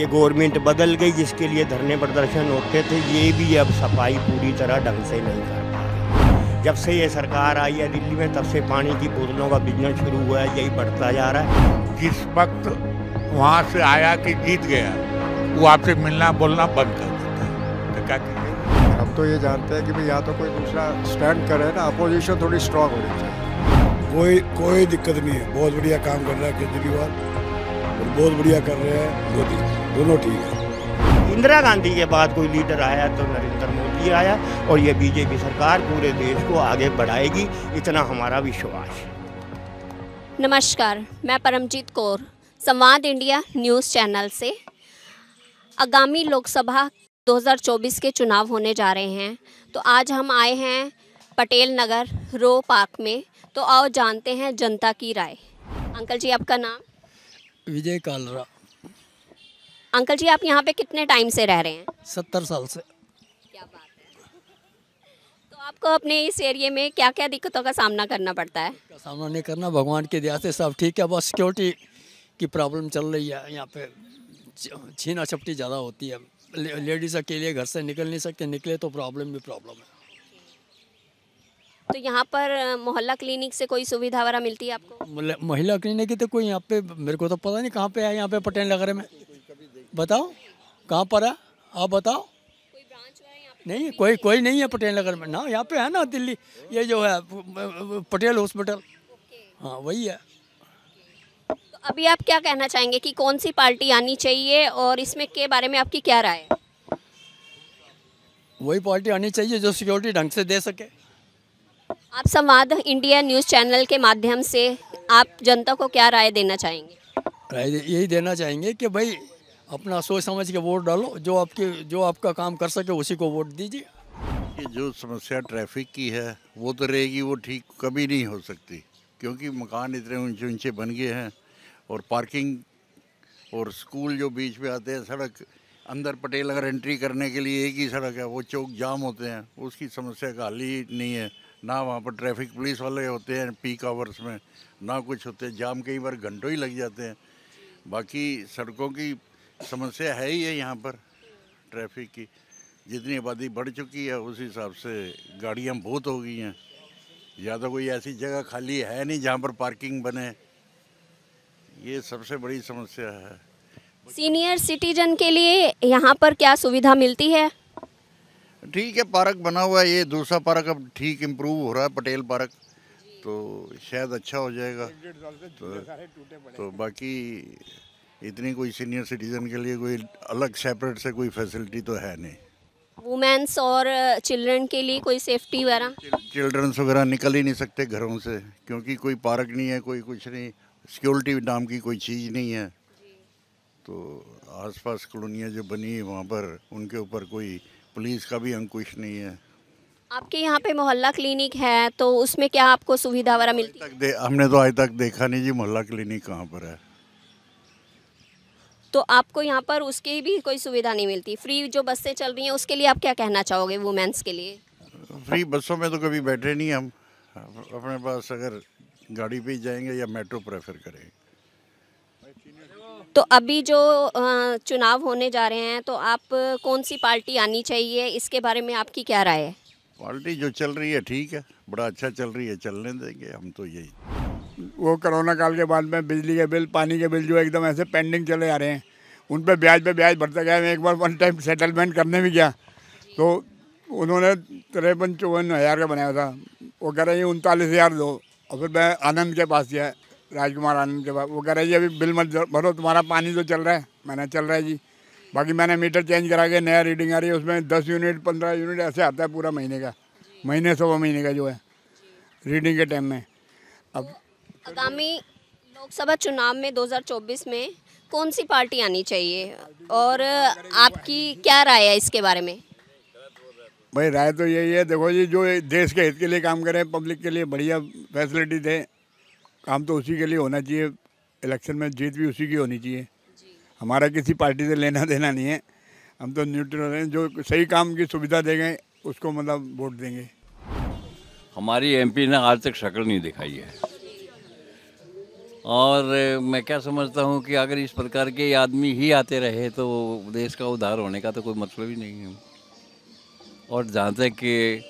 ये गवर्नमेंट बदल गई जिसके लिए धरने प्रदर्शन होते थे ये भी अब सफाई पूरी तरह ढंग से नहीं कर पा जब से ये सरकार आई है दिल्ली में तब से पानी की बोतलों का बिजनेस शुरू हुआ है यही बढ़ता जा रहा है जिस वक्त वहाँ से आया कि जीत गया वो आपसे मिलना बोलना बंद कर देता है तो क्या कीजिए हम तो ये जानते हैं कि भाई या तो कोई दूसरा स्टैंड करे ना अपोजिशन थोड़ी स्ट्रांग होनी चाहिए कोई कोई दिक्कत नहीं है बहुत बढ़िया काम कर रहा है केजरीवाल और बहुत बढ़िया कर रहे हैं मोदी दोनों ठीक है इंदिरा गांधी के बाद कोई लीडर आया तो नरेंद्र मोदी आया और ये बीजेपी सरकार पूरे देश को आगे बढ़ाएगी इतना हमारा विश्वास नमस्कार मैं परमजीत कौर संवाद इंडिया न्यूज़ चैनल से आगामी लोकसभा 2024 के चुनाव होने जा रहे हैं तो आज हम आए हैं पटेल नगर रो पार्क में तो आओ जानते हैं जनता की राय अंकल जी आपका नाम विजय कालरा अंकल जी आप यहाँ पे कितने टाइम से रह रहे हैं सत्तर साल से क्या बात है तो आपको अपने इस एरिए में क्या क्या दिक्कतों का सामना करना पड़ता है सामना नहीं करना भगवान की दया से सब ठीक है बस सिक्योरिटी की प्रॉब्लम चल रही है यहाँ पे छीना छपटी ज़्यादा होती है ले, लेडीज अकेले घर से निकल नहीं सकते निकले तो प्रॉब्लम भी प्रॉब्लम है तो यहाँ पर मोहल्ला क्लिनिक से कोई सुविधा वगैरह मिलती है आपको महिला क्लिनिक की तो कोई यहाँ पे मेरे को तो पता नहीं कहाँ पे है यहाँ पे पटेल नगर में बताओ कहाँ पर है आप बताओ नहीं कोई कोई नहीं है पटेल नगर में ना यहाँ पे है ना दिल्ली ये जो है पटेल हॉस्पिटल हाँ वही है तो अभी आप क्या कहना चाहेंगे कि कौन सी पार्टी आनी चाहिए और इसमें के बारे में आपकी क्या राय है वही पार्टी आनी चाहिए जो सिक्योरिटी ढंग से दे सके आप संवाद इंडिया न्यूज़ चैनल के माध्यम से आप जनता को क्या राय देना चाहेंगे राय यही देना चाहेंगे कि भाई अपना सोच समझ के वोट डालो जो आपके जो आपका काम कर सके उसी को वोट दीजिए जो समस्या ट्रैफिक की है वो तो रहेगी वो ठीक कभी नहीं हो सकती क्योंकि मकान इतने ऊंचे ऊंचे बन गए हैं और पार्किंग और स्कूल जो बीच में आते हैं सड़क अंदर पटेल अगर एंट्री करने के लिए एक ही सड़क है वो चौक जाम होते हैं उसकी समस्या का हल ही नहीं है ना वहाँ पर ट्रैफिक पुलिस वाले होते हैं पीक आवर्स में ना कुछ होते जाम कई बार घंटों ही लग जाते हैं बाकी सड़कों की समस्या है ही है यहाँ पर ट्रैफिक की जितनी आबादी बढ़ चुकी है उस हिसाब से गाड़ियाँ बहुत हो गई हैं तो कोई ऐसी जगह खाली है नहीं जहाँ पर पार्किंग बने ये सबसे बड़ी समस्या है सीनियर सिटीजन के लिए यहाँ पर क्या सुविधा मिलती है ठीक है पार्क बना हुआ है ये दूसरा पार्क अब ठीक इम्प्रूव हो रहा है पटेल पार्क तो शायद अच्छा हो जाएगा तो, तो बाकी इतनी कोई सीनियर सिटीज़न के लिए कोई अलग सेपरेट से कोई फैसिलिटी तो है नहीं वुमेंस और चिल्ड्रन uh, के लिए कोई सेफ्टी वगैरह चिल्ड्रंस वगैरह निकल ही नहीं सकते घरों से क्योंकि कोई पार्क नहीं है कोई कुछ नहीं सिक्योरिटी नाम की कोई चीज़ नहीं है तो आसपास कॉलोनियाँ जो बनी है वहाँ पर उनके ऊपर कोई पुलिस का भी अंकुश नहीं है आपके यहाँ पे मोहल्ला क्लिनिक है तो उसमें क्या आपको सुविधा वगैरह मिलती है हमने तो आज तक देखा नहीं जी मोहल्ला क्लिनिक कहाँ पर है तो आपको यहाँ पर उसकी भी कोई सुविधा नहीं मिलती फ्री जो बसें चल रही हैं उसके लिए आप क्या कहना चाहोगे वुमेंस के लिए फ्री बसों में तो कभी बैठे नहीं हम अपने पास अगर गाड़ी पे जाएंगे या मेट्रो प्रेफर करेंगे तो अभी जो चुनाव होने जा रहे हैं तो आप कौन सी पार्टी आनी चाहिए इसके बारे में आपकी क्या राय है पार्टी जो चल रही है ठीक है बड़ा अच्छा चल रही है चलने देंगे हम तो यही वो कोरोना काल के बाद में बिजली के बिल पानी के बिल जो एकदम ऐसे पेंडिंग चले आ रहे हैं उन पर ब्याज पे ब्याज भरता गया मैं एक बार वन टाइम सेटलमेंट करने भी गया तो उन्होंने तिरपन चौवन हज़ार का बनाया था वो कह रहे हैं उनतालीस हज़ार दो और फिर मैं आनंद के पास गया राजकुमार आनंद के पास वो कह रहे जी अभी बिल मत भरो तुम्हारा पानी तो चल रहा है मैंने चल रहा है जी बाकी मैंने मीटर चेंज करा के नया रीडिंग आ रही है उसमें दस यूनिट पंद्रह यूनिट ऐसे आता है पूरा महीने का महीने सवा महीने का जो है रीडिंग के टाइम में अब आगामी लोकसभा चुनाव में 2024 में कौन सी पार्टी आनी चाहिए और आपकी क्या राय है इसके बारे में भाई राय तो यही है देखो जी जो देश के हित के लिए काम करें पब्लिक के लिए बढ़िया फैसिलिटी दें काम तो उसी के लिए होना चाहिए इलेक्शन में जीत भी उसी की होनी चाहिए हमारा किसी पार्टी से लेना देना नहीं है हम तो न्यूट्रल हैं जो सही काम की सुविधा देंगे उसको मतलब वोट देंगे हमारी एमपी ने आज तक शक्ल नहीं दिखाई है और मैं क्या समझता हूँ कि अगर इस प्रकार के आदमी ही आते रहे तो देश का उद्धार होने का तो कोई मतलब ही नहीं है और जहाँ तक कि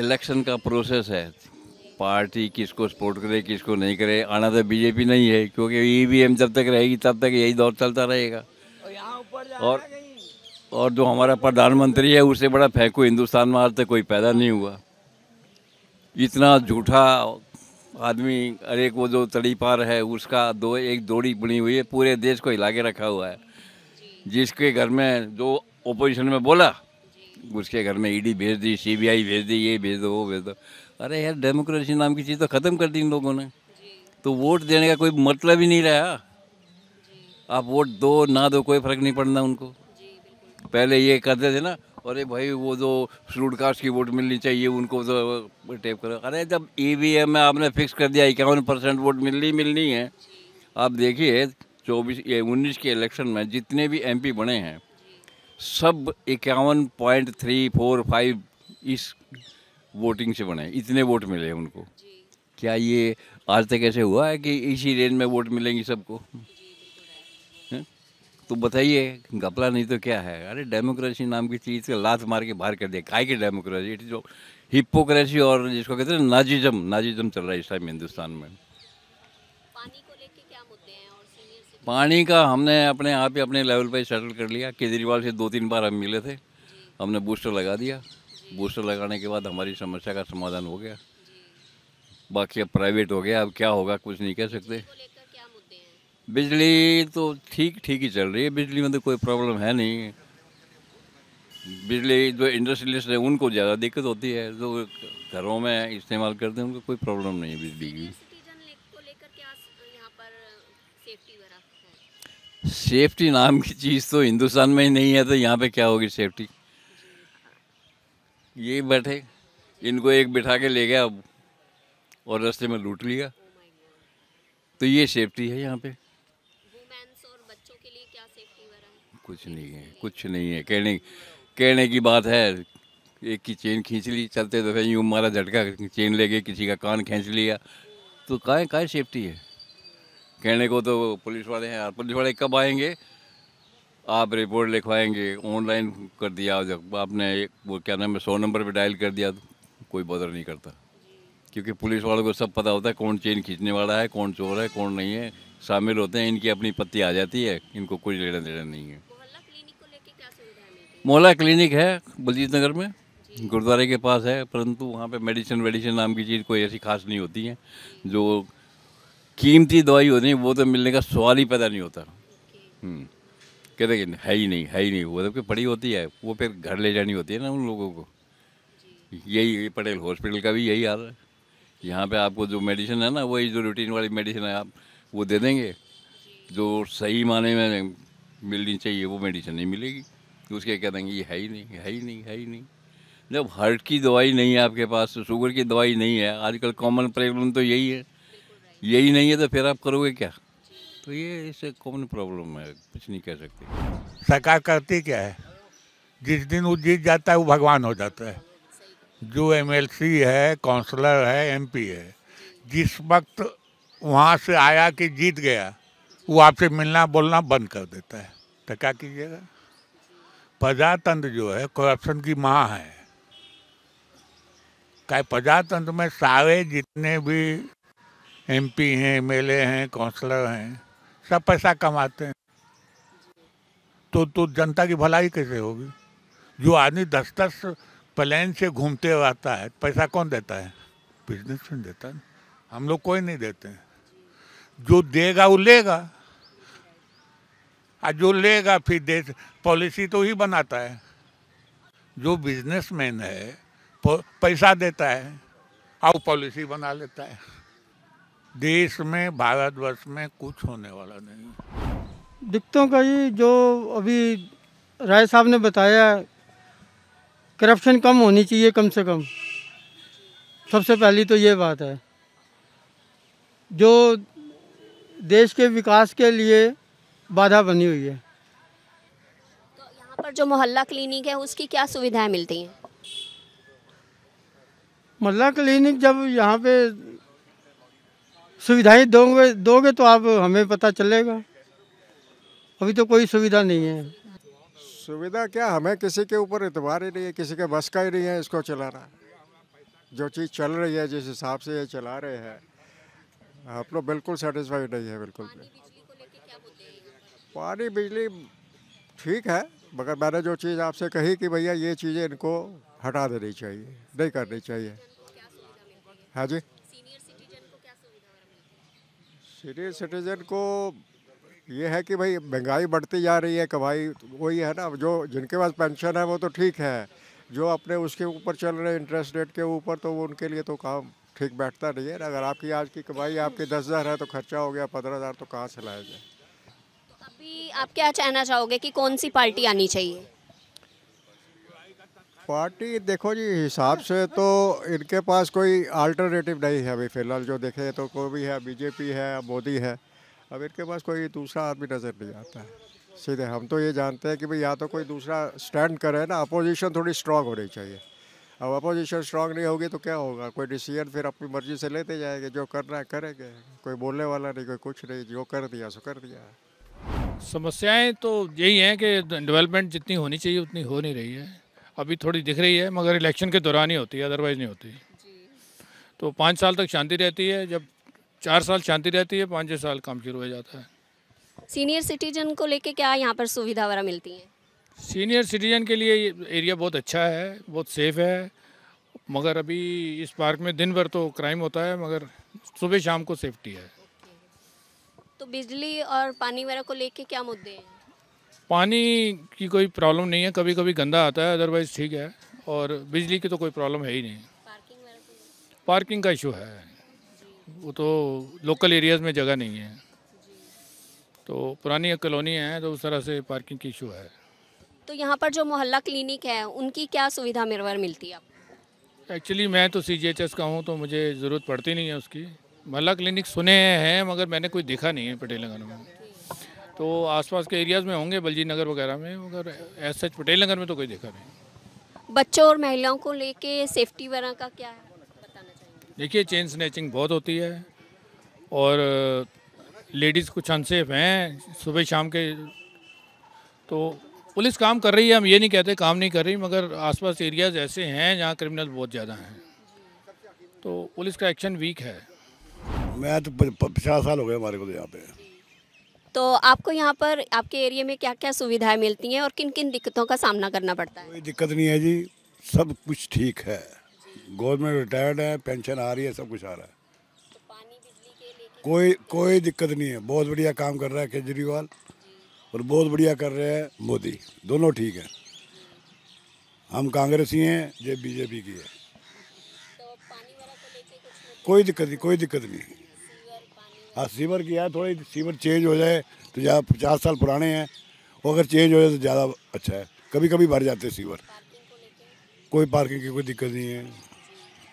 इलेक्शन का प्रोसेस है पार्टी किसको सपोर्ट करे किसको नहीं करे आना तो बीजेपी नहीं है क्योंकि ईवीएम जब तक रहेगी तब तक यही दौर चलता रहेगा और और जो हमारा प्रधानमंत्री है उससे बड़ा फेंकू हिंदुस्तान में आज तक कोई पैदा नहीं हुआ इतना झूठा आदमी अरे वो जो तड़ी पार है उसका दो एक दौड़ी बनी हुई है पूरे देश को हिला के रखा हुआ है जिसके घर में जो ओपोजिशन में बोला उसके घर में ईडी e भेज दी सीबीआई भेज दी ये भेज दो वो भेज दो अरे यार डेमोक्रेसी नाम की चीज़ तो ख़त्म कर दी इन लोगों ने तो वोट देने का कोई मतलब ही नहीं रहा आप वोट दो ना दो कोई फ़र्क नहीं पड़ना उनको पहले ये करते थे ना अरे भाई वो जो ब्रोडकास्ट की वोट मिलनी चाहिए उनको तो टेप करो अरे जब ई e में आपने फिक्स कर दिया इक्यावन परसेंट वोट मिलनी मिलनी है आप देखिए चौबीस उन्नीस के इलेक्शन में जितने भी एमपी बने हैं सब इक्यावन पॉइंट थ्री फोर फाइव इस वोटिंग से बने इतने वोट मिले उनको क्या ये आज तक ऐसे हुआ है कि इसी रेंज में वोट मिलेंगी सबको तो बताइए घपला नहीं तो क्या है अरे डेमोक्रेसी नाम की चीज़ का लात मार के बाहर कर दिया खाए की डेमोक्रेसी इट जो हिपोक्रेसी और जिसको कहते हैं नाजिज्म नाजिज्म चल रहा है इस टाइम हिंदुस्तान में पानी का हमने अपने आप ही अपने लेवल पर सेटल कर लिया केजरीवाल से दो तीन बार हम मिले थे हमने बूस्टर लगा दिया बूस्टर लगाने के बाद हमारी समस्या का समाधान हो गया बाकी अब प्राइवेट हो गया अब क्या होगा कुछ नहीं कह सकते बिजली तो ठीक ठीक ही चल रही है बिजली में तो कोई प्रॉब्लम है नहीं बिजली जो इंडस्ट्रियलिस्ट है उनको ज़्यादा दिक्कत होती है जो घरों में इस्तेमाल करते हैं उनको कोई प्रॉब्लम नहीं है बिजली की सेफ्टी नाम की चीज़ तो हिंदुस्तान में ही नहीं है तो यहाँ पे क्या होगी सेफ्टी ये बैठे इनको एक बिठा के ले गया और रास्ते में लूट लिया oh तो ये सेफ्टी है यहाँ पे कुछ नहीं है कुछ नहीं है कहने कहने की बात है एक की चेन खींच ली चलते तो फिर यूँ मारा झटका चेन ले गए किसी का कान खींच लिया तो काहे काहे सेफ्टी है कहने को तो पुलिस वाले हैं यार पुलिस वाले कब आएंगे आप रिपोर्ट लिखवाएंगे ऑनलाइन कर दिया जब आपने वो क्या नाम है सौ नंबर पर डायल कर दिया कोई बदर नहीं करता क्योंकि पुलिस वालों को सब पता होता है कौन चेन खींचने वाला है कौन चोर है कौन नहीं है शामिल होते हैं इनकी अपनी पत्ती आ जाती है इनको कोई लेना देना नहीं है मोहला क्लिनिक है बलजीत नगर में गुरुद्वारे के पास है परंतु वहाँ पे मेडिसिन वेडिसिन नाम की चीज़ कोई ऐसी खास नहीं होती है जो कीमती दवाई होती है वो तो मिलने का सवाल ही पैदा नहीं होता हम्म। कहते कि है ही नहीं है ही नहीं वो जबकि पड़ी होती है वो फिर घर ले जानी होती है ना उन लोगों को यही पटेल हॉस्पिटल का भी यही हाल है यहाँ पे आपको जो मेडिसिन है ना वही जो रूटीन वाली मेडिसिन है आप वो दे देंगे जो सही माने में मिलनी चाहिए वो मेडिसिन नहीं मिलेगी उसके देंगे ये है ही नहीं है ही नहीं है ही नहीं जब हार्ट की दवाई नहीं है आपके पास तो शुगर की दवाई नहीं है आजकल कॉमन प्रॉब्लम तो यही है यही नहीं है तो फिर आप करोगे क्या तो ये इससे कॉमन प्रॉब्लम है कुछ नहीं कह सकते सरकार करती क्या है जिस दिन वो जीत जाता है वो भगवान हो जाता है जो एम है काउंसलर है एम है जिस वक्त वहाँ से आया कि जीत गया वो आपसे मिलना बोलना बंद कर देता है तो क्या कीजिएगा प्रजातंत्र जो है करप्शन की माँ है क्या प्रजातंत्र में सारे जितने भी एमपी हैं एमएलए हैं काउंसलर हैं सब पैसा कमाते हैं तो तो जनता की भलाई कैसे होगी जो आदमी दस दस प्लेन से घूमते रहता है पैसा कौन देता है बिजनेसमैन देता है हम लोग कोई नहीं देते जो देगा वो लेगा और जो लेगा फिर देश पॉलिसी तो ही बनाता है जो बिजनेसमैन है पैसा देता है और पॉलिसी बना लेता है देश में भारतवर्ष में कुछ होने वाला नहीं दिक्कतों का ये जो अभी राय साहब ने बताया करप्शन कम होनी चाहिए कम से कम सबसे पहली तो ये बात है जो देश के विकास के लिए बाधा बनी हुई है तो यहाँ पर जो मोहल्ला क्लिनिक है उसकी क्या सुविधाएं मिलती हैं मोहल्ला क्लिनिक जब यहाँ पे सुविधाएं दोगे दोगे तो आप हमें पता चलेगा अभी तो कोई सुविधा नहीं है सुविधा क्या हमें किसी के ऊपर एतबार ही नहीं है किसी के बस का ही नहीं है इसको चला रहा जो चीज़ चल रही है जिस हिसाब से ये चला रहे हैं आप लोग बिल्कुल सेटिस्फाइड नहीं है बिल्कुल पानी बिजली ठीक है मगर मैंने जो चीज़ आपसे कही कि भैया ये चीज़ें इनको हटा देनी चाहिए नहीं करनी चाहिए हाँ जी सीनियर सिटीजन को ये है कि भाई महंगाई बढ़ती जा रही है कमाई वही है ना जो जिनके पास पेंशन है वो तो ठीक है जो अपने उसके ऊपर चल रहे इंटरेस्ट रेट के ऊपर तो वो उनके लिए तो काम ठीक बैठता नहीं है अगर आपकी आज की कमाई आपकी दस हज़ार है तो खर्चा हो गया पंद्रह हज़ार तो कहाँ से लाया जाए अभी आप क्या कहना चाहोगे कि कौन सी पार्टी आनी चाहिए पार्टी देखो जी हिसाब से तो इनके पास कोई अल्टरनेटिव नहीं है अभी फिलहाल जो देखे तो कोई भी है बीजेपी है मोदी है अब इनके पास कोई दूसरा आदमी नज़र नहीं आता है सीधे हम तो ये जानते हैं कि भाई या तो कोई दूसरा स्टैंड करे ना अपोजिशन थोड़ी स्ट्रांग होनी चाहिए अब अपोजिशन स्ट्रांग नहीं होगी तो क्या होगा कोई डिसीजन फिर अपनी मर्जी से लेते जाएंगे जो करना है करेंगे कोई बोलने वाला नहीं कोई कुछ नहीं जो कर दिया सो कर दिया समस्याएं तो यही हैं कि डेवलपमेंट जितनी होनी चाहिए उतनी हो नहीं रही है अभी थोड़ी दिख रही है मगर इलेक्शन के दौरान ही होती है अदरवाइज़ नहीं होती तो पाँच साल तक शांति रहती है जब चार साल शांति रहती है पाँच छः साल काम शुरू हो जाता है सीनियर सिटीजन को लेके क्या यहाँ पर सुविधा वगैरह मिलती है सीनियर सिटीजन के लिए एरिया बहुत अच्छा है बहुत सेफ है मगर अभी इस पार्क में दिन भर तो क्राइम होता है मगर सुबह शाम को सेफ्टी है तो बिजली और पानी वगैरह को लेके क्या मुद्दे हैं पानी की कोई प्रॉब्लम नहीं है कभी कभी गंदा आता है अदरवाइज ठीक है और बिजली की तो कोई प्रॉब्लम है ही नहीं पार्किंग पार्किंग का इशू है वो तो लोकल एरियाज में जगह नहीं है तो पुरानी कॉलोनी है तो उस तरह से पार्किंग की इशू है तो यहाँ पर जो मोहल्ला क्लिनिक है उनकी क्या सुविधा मेरे मिलती है एक्चुअली मैं तो सी का हूँ तो मुझे ज़रूरत पड़ती नहीं है उसकी मल्ला क्लिनिक सुने हैं मगर मैंने कोई देखा नहीं है पटेल नगर में तो आसपास के एरियाज़ में होंगे बलजी नगर वगैरह में मगर एस सच पटेल नगर में तो कोई देखा नहीं बच्चों और महिलाओं को लेके सेफ्टी वगैरह का क्या है देखिए चेन स्नैचिंग बहुत होती है और लेडीज़ कुछ अनसेफ हैं सुबह शाम के तो पुलिस काम कर रही है हम ये नहीं कहते काम नहीं कर रही मगर आसपास एरियाज़ ऐसे हैं जहाँ क्रिमिनल बहुत ज़्यादा हैं तो पुलिस का एक्शन वीक है मैं तो पचास साल हो गए हमारे को तो यहाँ पे तो आपको यहाँ पर आपके एरिया में क्या क्या सुविधाएं मिलती हैं और किन किन दिक्कतों का सामना करना पड़ता है कोई दिक्कत नहीं है जी सब कुछ ठीक है गवर्नमेंट रिटायर्ड है पेंशन आ रही है सब कुछ आ रहा है तो पानी बिजली के कोई कोई दिक्कत नहीं है बहुत बढ़िया काम कर रहा है केजरीवाल और बहुत बढ़िया कर रहे हैं मोदी दोनों ठीक है हम कांग्रेसी हैं ये बीजेपी की है तो कोई दिक्कत नहीं कोई दिक्कत नहीं हाँ सीवर की है थोड़ी सीवर चेंज हो जाए तो ज़्यादा पचास साल पुराने हैं और अगर चेंज हो जाए तो ज़्यादा अच्छा है कभी कभी भर जाते हैं सीवर कोई पार्किंग की कोई दिक्कत नहीं है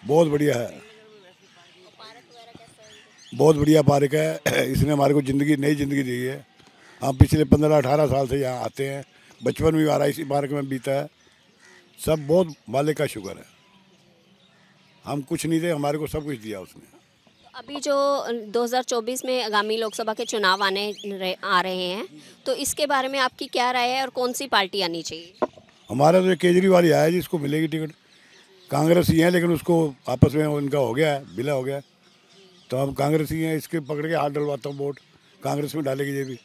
बहुत बढ़िया है बहुत बढ़िया पार्क है इसने हमारे को ज़िंदगी नई ज़िंदगी दी है हम पिछले पंद्रह अठारह साल से यहाँ आते हैं बचपन भी हमारा इसी पार्क में बीता है सब बहुत मालिक का शुक्र है हम कुछ नहीं थे हमारे को सब कुछ दिया उसने अभी जो 2024 में आगामी लोकसभा के चुनाव आने आ रहे हैं तो इसके बारे में आपकी क्या राय है और कौन सी पार्टी आनी चाहिए हमारा तो केजरीवाल ही आया जी इसको मिलेगी टिकट कांग्रेस ही है लेकिन उसको आपस में उनका हो गया है बिला हो गया तो अब कांग्रेस ही हैं इसके पकड़ के हाथ डलवाता हूँ वोट कांग्रेस में डालेगी ये भी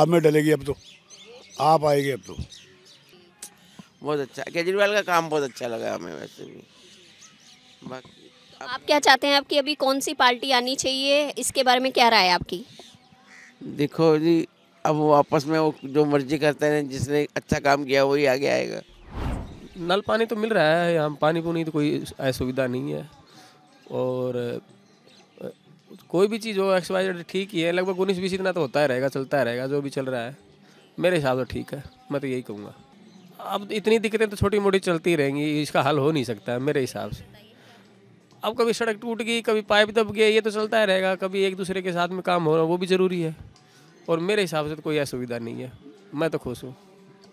आप में डलेगी अब तो आप आएगी अब तो बहुत अच्छा केजरीवाल का काम बहुत अच्छा लगा हमें वैसे भी बाकी आप क्या चाहते हैं आपकी अभी कौन सी पार्टी आनी चाहिए इसके बारे में क्या राय है आपकी देखो जी अब वो आपस में वो जो मर्जी करते हैं जिसने अच्छा काम किया वही आगे आएगा नल पानी तो मिल रहा है यहाँ पानी पुनी तो कोई असुविधा नहीं है और कोई भी चीज़ हो एक्स वाई ठीक ही है लगभग उन्नीस बीस इतना तो होता ही रहेगा चलता रहेगा जो भी चल रहा है मेरे हिसाब से ठीक है मैं तो यही कहूँगा अब इतनी दिक्कतें तो छोटी मोटी चलती रहेंगी इसका हल हो नहीं सकता है मेरे हिसाब से अब कभी सड़क टूट गई कभी पाइप दब गया ये तो चलता ही रहेगा कभी एक दूसरे के साथ में काम हो रहा वो भी ज़रूरी है और मेरे हिसाब से तो कोई असुविधा नहीं है मैं तो खुश हूँ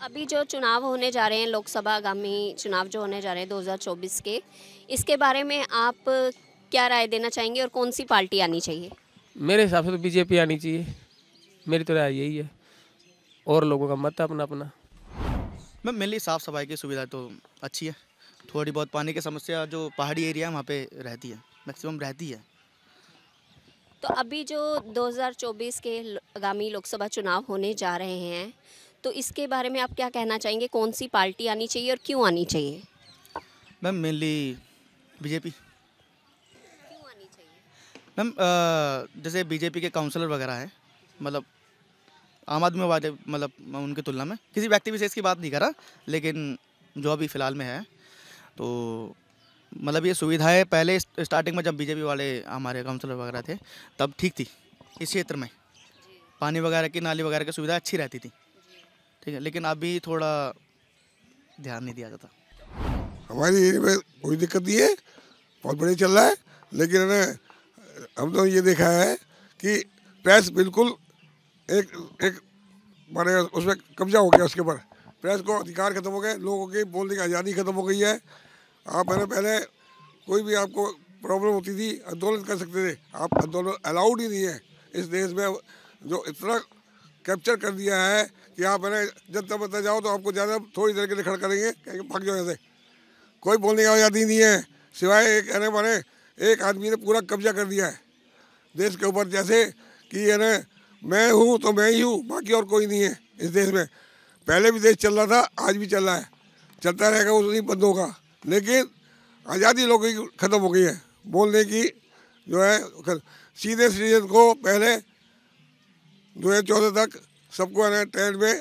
अभी जो चुनाव होने जा रहे हैं लोकसभा आगामी चुनाव जो होने जा रहे हैं 2024 के इसके बारे में आप क्या राय देना चाहेंगे और कौन सी पार्टी आनी चाहिए मेरे हिसाब से तो बीजेपी आनी चाहिए मेरी तो राय यही है और लोगों का मत है अपना अपना मैम मेरे लिए साफ़ सफाई की सुविधा तो अच्छी है थोड़ी बहुत पानी की समस्या जो पहाड़ी एरिया है वहाँ पे रहती है मैक्सिमम रहती है तो अभी जो 2024 के आगामी लोकसभा चुनाव होने जा रहे हैं तो इसके बारे में आप क्या कहना चाहेंगे कौन सी पार्टी आनी चाहिए और क्यों आनी चाहिए मैम मेनली बीजेपी क्यों आनी चाहिए मैम जैसे बीजेपी के काउंसलर वगैरह हैं मतलब आम आदमी वाले मतलब उनकी तुलना में किसी व्यक्ति विशेष की बात नहीं करा लेकिन जो अभी फ़िलहाल में है तो मतलब ये सुविधाएं पहले स्टार्टिंग में जब बीजेपी वाले हमारे काउंसलर वगैरह थे तब ठीक थी इस क्षेत्र में पानी वगैरह की नाली वगैरह की सुविधा अच्छी रहती थी ठीक है लेकिन अभी थोड़ा ध्यान नहीं दिया जाता हमारी एरिया में कोई दिक्कत नहीं है बहुत बढ़िया चल रहा है लेकिन हम तो ये देखा है कि प्रेस बिल्कुल एक एक माने उसमें कब्जा हो गया उसके ऊपर प्रेस को अधिकार खत्म हो गए लोगों की बोलने की आज़ादी खत्म हो गई है आप मैंने पहले कोई भी आपको प्रॉब्लम होती थी आंदोलन कर सकते थे आप आंदोलन अलाउड ही नहीं है इस देश में जो इतना कैप्चर कर दिया है कि आप मैंने तक बता जाओ तो आपको ज़्यादा थोड़ी देर के लिए खड़ करेंगे कहेंगे भाग जाओ ऐसे कोई बोलने की आज़ादी नहीं है सिवाय एक है मारे एक आदमी ने पूरा कब्जा कर दिया है देश के ऊपर जैसे कि है ना मैं हूँ तो मैं ही हूँ बाकी और कोई नहीं है इस देश में पहले भी देश चल रहा था आज भी चल रहा है चलता रहेगा उसी बंदों का लेकिन आज़ादी लोगों की ख़त्म हो गई है बोलने की जो है सीनियर सिटीजन को पहले दो हज़ार चौदह तक सबको है ट्रेन में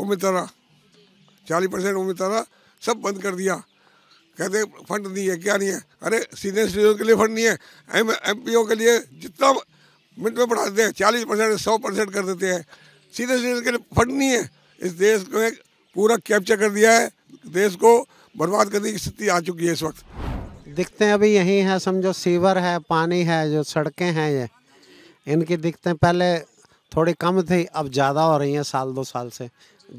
उम्मीदवारा चालीस परसेंट उम्मीदवारा सब बंद कर दिया कहते फंड नहीं है क्या नहीं है अरे सीनियर सिटीजन के लिए फंड नहीं है एम एम के लिए जितना मिनट में बढ़ा देते हैं चालीस परसेंट सौ परसेंट कर देते हैं सीनियर सिटीजन के लिए फंड नहीं है इस देश को पूरा कैप्चर कर दिया है देश को बर्बाद करने की स्थिति आ चुकी है इस वक्त दिखते हैं अभी यही है समझो सीवर है पानी है जो सड़कें हैं ये इनकी हैं पहले थोड़ी कम थी अब ज़्यादा हो रही हैं साल दो साल से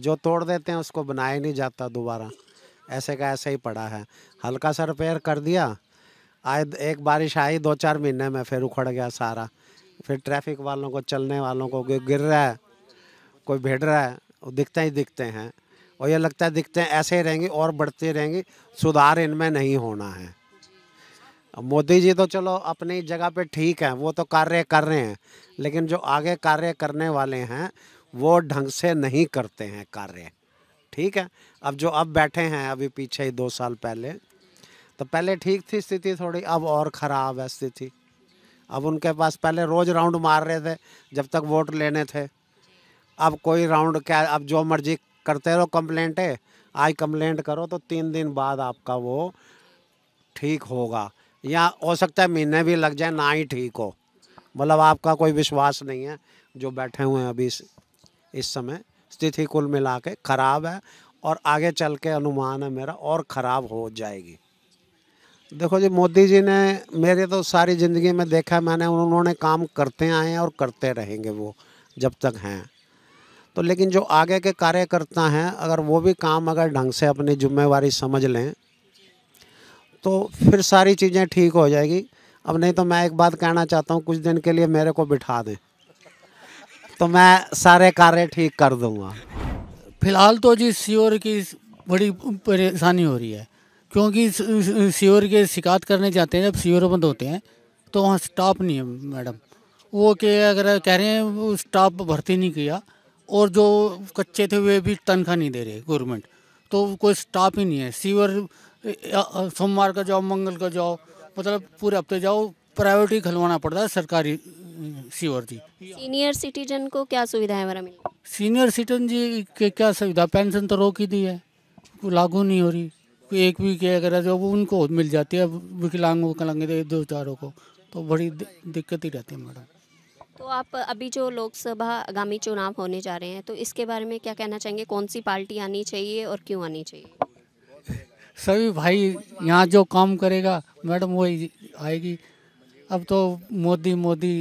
जो तोड़ देते हैं उसको बनाया नहीं जाता दोबारा ऐसे का ऐसे ही पड़ा है हल्का सा रिपेयर कर दिया आए एक बारिश आई दो चार महीने में फिर उखड़ गया सारा फिर ट्रैफिक वालों को चलने वालों को गिर रहा है कोई भिड़ रहा है दिखते ही दिखते हैं और ये लगता है दिखते हैं ऐसे ही रहेंगे और बढ़ते रहेंगे सुधार इनमें नहीं होना है मोदी जी तो चलो अपनी जगह पे ठीक हैं वो तो कार्य कर रहे हैं लेकिन जो आगे कार्य करने वाले हैं वो ढंग से नहीं करते हैं कार्य ठीक है अब जो अब बैठे हैं अभी पीछे ही दो साल पहले तो पहले ठीक थी स्थिति थोड़ी अब और ख़राब है स्थिति अब उनके पास पहले रोज़ राउंड मार रहे थे जब तक वोट लेने थे अब कोई राउंड क्या अब जो मर्जी करते रहो कंप्लेंट है आज कंप्लेंट करो तो तीन दिन बाद आपका वो ठीक होगा या हो सकता है महीने भी लग जाए ना ही ठीक हो मतलब आपका कोई विश्वास नहीं है जो बैठे हुए हैं अभी इस, इस समय स्थिति कुल मिला के ख़राब है और आगे चल के अनुमान है मेरा और ख़राब हो जाएगी देखो जी मोदी जी ने मेरे तो सारी ज़िंदगी में देखा मैंने उन्होंने काम करते आए हैं और करते रहेंगे वो जब तक हैं तो लेकिन जो आगे के कार्यकर्ता हैं अगर वो भी काम अगर ढंग से अपनी जिम्मेवारी समझ लें तो फिर सारी चीज़ें ठीक हो जाएगी अब नहीं तो मैं एक बात कहना चाहता हूँ कुछ दिन के लिए मेरे को बिठा दें तो मैं सारे कार्य ठीक कर दूँगा फिलहाल तो जी सीओर की बड़ी परेशानी हो रही है क्योंकि सीओर के शिकायत करने जाते हैं जब सीओर बंद होते हैं तो वहाँ स्टाफ नहीं है मैडम वो के अगर कह रहे हैं स्टाफ भर्ती नहीं किया और जो कच्चे थे वे भी तनख्वाह नहीं दे रहे गवर्नमेंट तो कोई स्टाफ ही नहीं है सीवर सोमवार का जाओ मंगल का जाओ मतलब पूरे हफ्ते जाओ प्राइवेट ही खुलवाना पड़ता है सरकारी सीवर जी सीनियर सिटीजन को क्या सुविधा है हमारा मिली सीनियर सिटीजन जी के क्या सुविधा पेंशन तो रोक ही दी है लागू नहीं हो रही एक भी क्या करा जो वो उनको मिल जाती है विकलांगों कलंगे दो चारों को तो बड़ी दिक्कत ही रहती है मैडम तो आप अभी जो लोकसभा आगामी चुनाव होने जा रहे हैं तो इसके बारे में क्या कहना चाहेंगे कौन सी पार्टी आनी चाहिए और क्यों आनी चाहिए सभी भाई यहाँ जो काम करेगा मैडम वही आएगी अब तो मोदी मोदी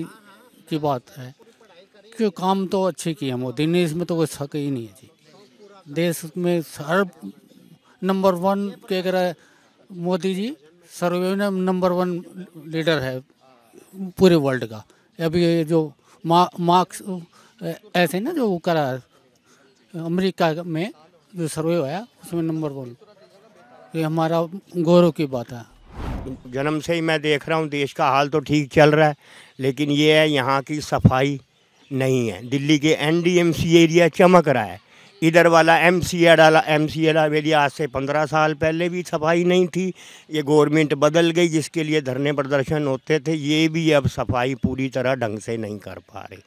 की बात है क्यों काम तो अच्छे किया मोदी ने इसमें तो कोई शक ही नहीं है जी देश में हर नंबर वन के है Modi ji survey number one leader है पूरे वर्ल्ड का अभी ये जो मा, मार्क्स ऐसे ना जो करा अमेरिका में जो सर्वे हुआ उसमें नंबर वन ये हमारा गौरव की बात है जन्म से ही मैं देख रहा हूँ देश का हाल तो ठीक चल रहा है लेकिन ये है यहाँ की सफाई नहीं है दिल्ली के एनडीएमसी एरिया चमक रहा है इधर वाला एम सी ए डाला एम सी ए मेरी आज से पंद्रह साल पहले भी सफाई नहीं थी ये गवर्नमेंट बदल गई जिसके लिए धरने प्रदर्शन होते थे ये भी अब सफाई पूरी तरह ढंग से नहीं कर पा रहे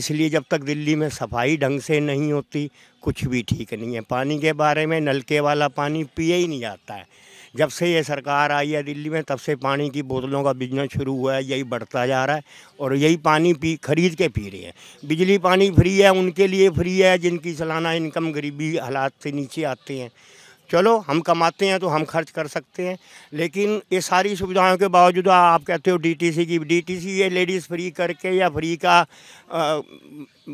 इसलिए जब तक दिल्ली में सफाई ढंग से नहीं होती कुछ भी ठीक नहीं है पानी के बारे में नलके वाला पानी पिए ही नहीं जाता है जब से ये सरकार आई है दिल्ली में तब से पानी की बोतलों का बिजनेस शुरू हुआ है यही बढ़ता जा रहा है और यही पानी पी खरीद के पी रहे हैं बिजली पानी फ्री है उनके लिए फ्री है जिनकी सालाना इनकम गरीबी हालात से नीचे आते हैं चलो हम कमाते हैं तो हम खर्च कर सकते हैं लेकिन ये सारी सुविधाओं के बावजूद आप कहते हो डीटीसी की डीटीसी ये लेडीज़ फ्री करके या फ्री का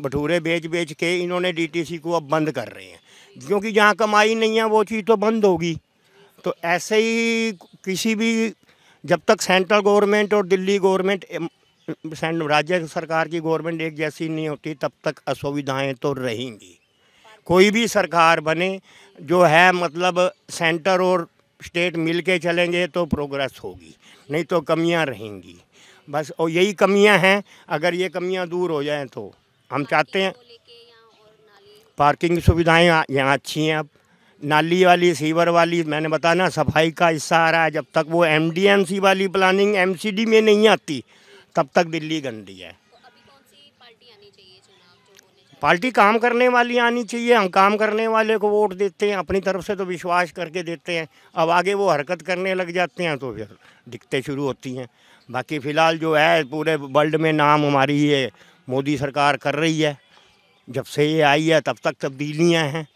भटूरे बेच बेच के इन्होंने डीटीसी को अब बंद कर रहे हैं क्योंकि जहाँ कमाई नहीं है वो चीज़ तो बंद होगी तो ऐसे ही किसी भी जब तक सेंट्रल गवर्नमेंट और दिल्ली गवर्नमेंट राज्य सरकार की गवर्नमेंट एक जैसी नहीं होती तब तक असुविधाएं तो रहेंगी कोई भी सरकार बने जो है मतलब सेंटर और स्टेट मिल के चलेंगे तो प्रोग्रेस होगी नहीं तो कमियां रहेंगी बस और यही कमियां हैं अगर ये कमियां दूर हो जाएं तो हम चाहते हैं पार्किंग सुविधाएं यहाँ अच्छी हैं अब नाली वाली सीवर वाली मैंने बताना सफाई का हिस्सा आ रहा है जब तक वो एम डी एम सी वाली प्लानिंग एम सी डी में नहीं आती तब तक दिल्ली गंदी है तो पार्टी काम करने वाली आनी चाहिए हम काम करने वाले को वोट देते हैं अपनी तरफ से तो विश्वास करके देते हैं अब आगे वो हरकत करने लग जाते हैं तो फिर दिक्कतें शुरू होती हैं बाकी फ़िलहाल जो है पूरे वर्ल्ड में नाम हमारी ये मोदी सरकार कर रही है जब से ये आई है तब तक तब्दीलियाँ हैं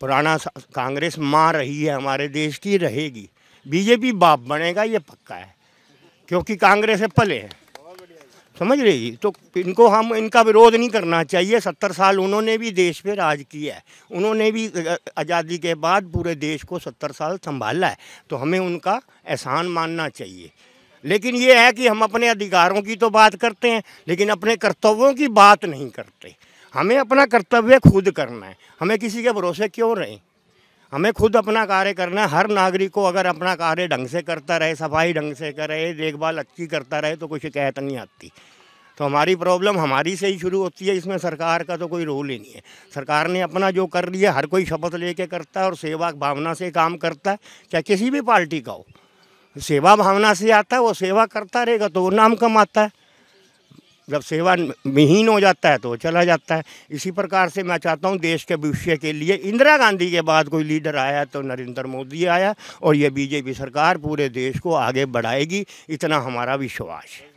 पुराना कांग्रेस माँ रही है हमारे देश की रहेगी बीजेपी बाप बनेगा ये पक्का है क्योंकि कांग्रेस है पले हैं समझ रहे जी तो इनको हम इनका विरोध नहीं करना चाहिए सत्तर साल उन्होंने भी देश पे राज किया है उन्होंने भी आज़ादी के बाद पूरे देश को सत्तर साल संभाला है तो हमें उनका एहसान मानना चाहिए लेकिन ये है कि हम अपने अधिकारों की तो बात करते हैं लेकिन अपने कर्तव्यों की बात नहीं करते हमें अपना कर्तव्य खुद करना है हमें किसी के भरोसे क्यों रहें हमें खुद अपना कार्य करना है हर नागरिक को अगर अपना कार्य ढंग से करता रहे सफाई ढंग से करे देखभाल अच्छी करता रहे तो कोई शिकायत नहीं आती तो हमारी प्रॉब्लम हमारी से ही शुरू होती है इसमें सरकार का तो कोई रोल ही नहीं है सरकार ने अपना जो कर लिया हर कोई शपथ लेके करता है और सेवा भावना से काम करता है चाहे किसी भी पार्टी का हो सेवा भावना से आता है वो सेवा करता रहेगा तो वो नाम कमाता है जब सेवा विहीन हो जाता है तो चला जाता है इसी प्रकार से मैं चाहता हूँ देश के भविष्य के लिए इंदिरा गांधी के बाद कोई लीडर आया तो नरेंद्र मोदी आया और ये बीजेपी सरकार पूरे देश को आगे बढ़ाएगी इतना हमारा विश्वास है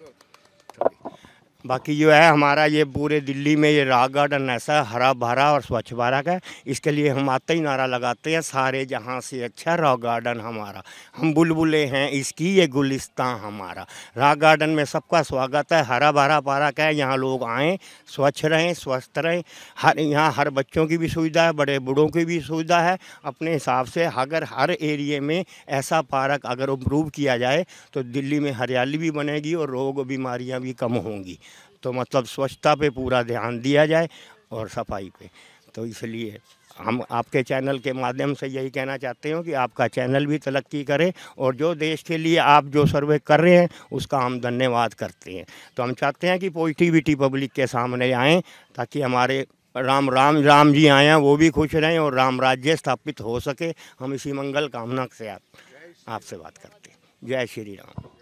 बाकी जो है हमारा ये पूरे दिल्ली में ये राग गार्डन ऐसा हरा भरा और स्वच्छ भारत है इसके लिए हम आते ही नारा लगाते हैं सारे जहाँ से अच्छा राग गार्डन हमारा हम बुलबुलें हैं इसकी ये गुलिस्तान हमारा राग गार्डन में सबका स्वागत है हरा भरा पार्क है यहाँ लोग आएँ स्वच्छ रहें स्वस्थ रहें हर यहाँ हर बच्चों की भी सुविधा है बड़े बूढ़ों की भी सुविधा है अपने हिसाब से अगर हर एरिए में ऐसा पार्क अगर इम्प्रूव किया जाए तो दिल्ली में हरियाली भी बनेगी और रोग बीमारियाँ भी कम होंगी तो मतलब स्वच्छता पे पूरा ध्यान दिया जाए और सफाई पे तो इसलिए हम आपके चैनल के माध्यम से यही कहना चाहते हैं कि आपका चैनल भी तरक्की करे और जो देश के लिए आप जो सर्वे कर रहे हैं उसका हम धन्यवाद करते हैं तो हम चाहते हैं कि पॉजिटिविटी पब्लिक के सामने आएँ ताकि हमारे राम राम राम जी आए हैं वो भी खुश रहें और राम राज्य स्थापित हो सके हम इसी मंगल कामना से आप आपसे बात करते हैं जय श्री राम